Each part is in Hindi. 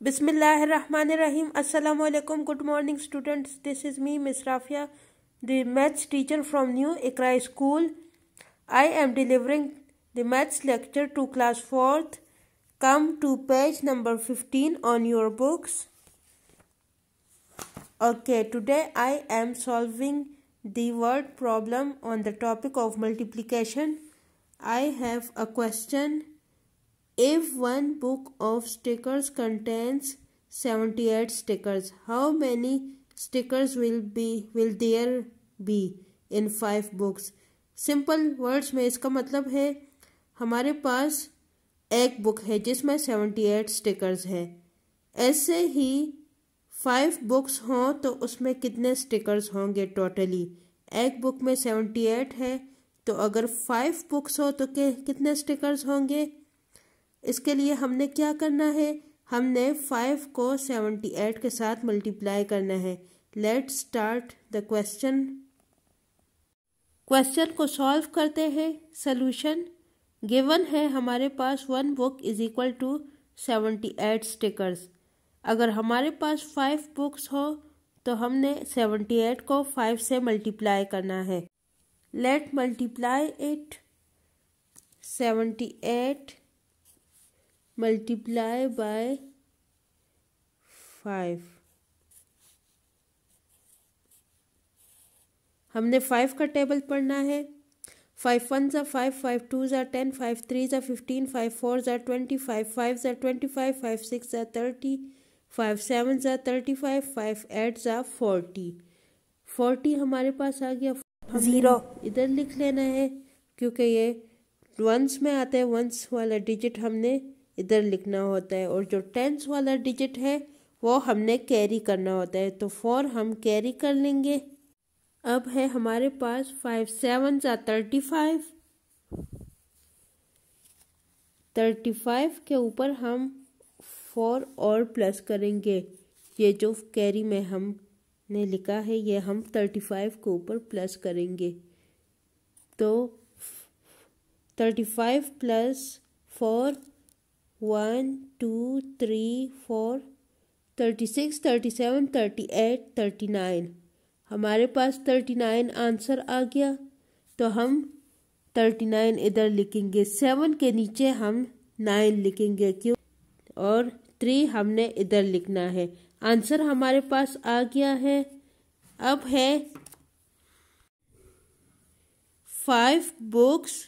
Bismillahirrahmanirrahim. Assalamu alaikum. Good morning, students. This is me, Miss Rafia, the maths teacher from New Ikrai School. I am delivering the maths lecture to class 4th. Come to page number 15 on your books. Okay, today I am solving the word problem on the topic of multiplication. I have a question if one book of stickers contains 78 stickers how many stickers will be will there be in five books simple words में इसका मतलब है हमारे पास एक बुक है जिसमें सेवेंटी एट स्टिकर्स है ऐसे ही फाइव बुक्स हों तो उसमें कितने स्टिकर्स होंगे टोटली एक बुक में सेवेंटी एट है तो अगर फाइव बुक्स हो तो कितने स्टिकर्स होंगे इसके लिए हमने क्या करना है हमने फाइव को सेवेंटी एट के साथ मल्टीप्लाई करना है let start the question question को सॉल्व करते हैं सोल्यूशन गिवन है हमारे पास one book is equal to seventy eight stickers अगर हमारे पास फाइव बुक्स हो तो हमने सेवेंटी एट को फाइव से मल्टीप्लाई करना है let multiply it seventy eight multiply by five हमने फाइव का टेबल पढ़ना है फाइव वन ज़ा फाइव फाइव टू ज़ा टेन फाइव थ्री ज़ा फिफ्टीन फाइव फोर ज़ा ट्वेंटी फाइव फाइव ज़ा ट्वेंटी फाइव फाइव सिक्स ज़ा थर्टी फाइव सेवन ज़ा थर्टी फाइव फाइव एट ज़ा फोर्टी फोर्टी हमारे पास आ गया ज़ीरो इधर लिख लेना है क्योंकि ये वंस में आते हैं वंस वाला डिजिट हमने इधर लिखना होता है और जो टेंस वाला डिजिट है वो हमने कैरी करना होता है तो फोर हम कैरी कर लेंगे अब है हमारे पास फाइव सेवन या थर्टी फाइव थर्टी फाइव के ऊपर हम फोर और प्लस करेंगे ये जो कैरी में हमने लिखा है ये हम थर्टी फाइव के ऊपर प्लस करेंगे तो thirty five plus four one two three four thirty six thirty seven thirty eight thirty nine हमारे पास थर्टी नाइन आंसर आ गया तो हम थर्टी नाइन इधर लिखेंगे सेवन के नीचे हम नाइन लिखेंगे क्यों और थ्री हमने इधर लिखना है आंसर हमारे पास आ गया है अब है five books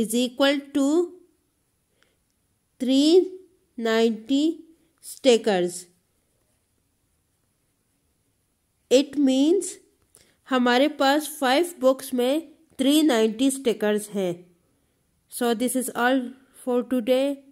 is equal to three ninety stickers it means हमारे पास फाइव बुक्स में थ्री नाइन्टी स्टेकर्स हैं so this is all for today